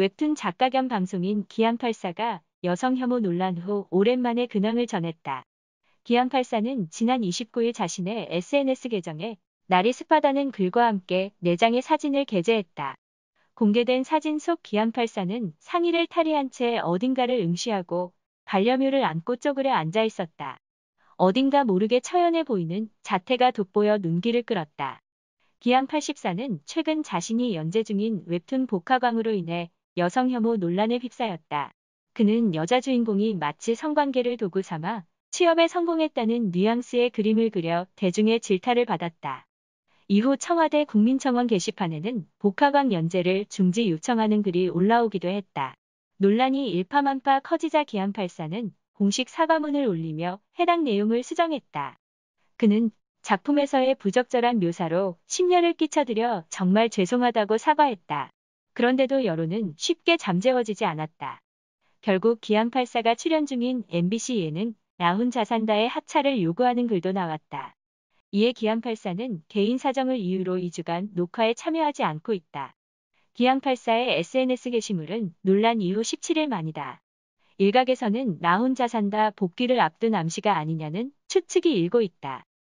웹툰 작가 겸 방송인 기양8 4가 여성 혐오 논란 후 오랜만에 근황을 전했다. 기양8 4는 지난 29일 자신의 SNS 계정에 날이 습하다는 글과 함께 내장의 사진을 게재했다. 공개된 사진 속기양8 4는 상의를 탈의한 채 어딘가를 응시하고 반려묘를 안고 쪼그려 앉아 있었다. 어딘가 모르게 처연해 보이는 자태가 돋보여 눈길을 끌었다. 기양8 4는 최근 자신이 연재 중인 웹툰 복화광으로 인해 여성 혐오 논란에 휩싸였다. 그는 여자 주인공이 마치 성관계를 도구 삼아 취업에 성공했다는 뉘앙스의 그림을 그려 대중의 질타를 받았다. 이후 청와대 국민청원 게시판에는 복화광 연재를 중지 요청하는 글이 올라오기도 했다. 논란이 일파만파 커지자 기안팔사는 공식 사과문을 올리며 해당 내용을 수정했다. 그는 작품에서의 부적절한 묘사로 심려를 끼쳐드려 정말 죄송하다고 사과했다. 그런데도 여론은 쉽게 잠재워지지 않았다. 결국 기양팔사가 출연 중인 MBC 예능 나 혼자 산다의 하차를 요구하는 글도 나왔다. 이에 기양팔사는 개인 사정을 이유로 2주간 녹화에 참여하지 않고 있다. 기양팔사의 SNS 게시물은 논란 이후 17일 만이다. 일각에서는 나 혼자 산다 복귀를 앞둔 암시가 아니냐는 추측이 일고 있다.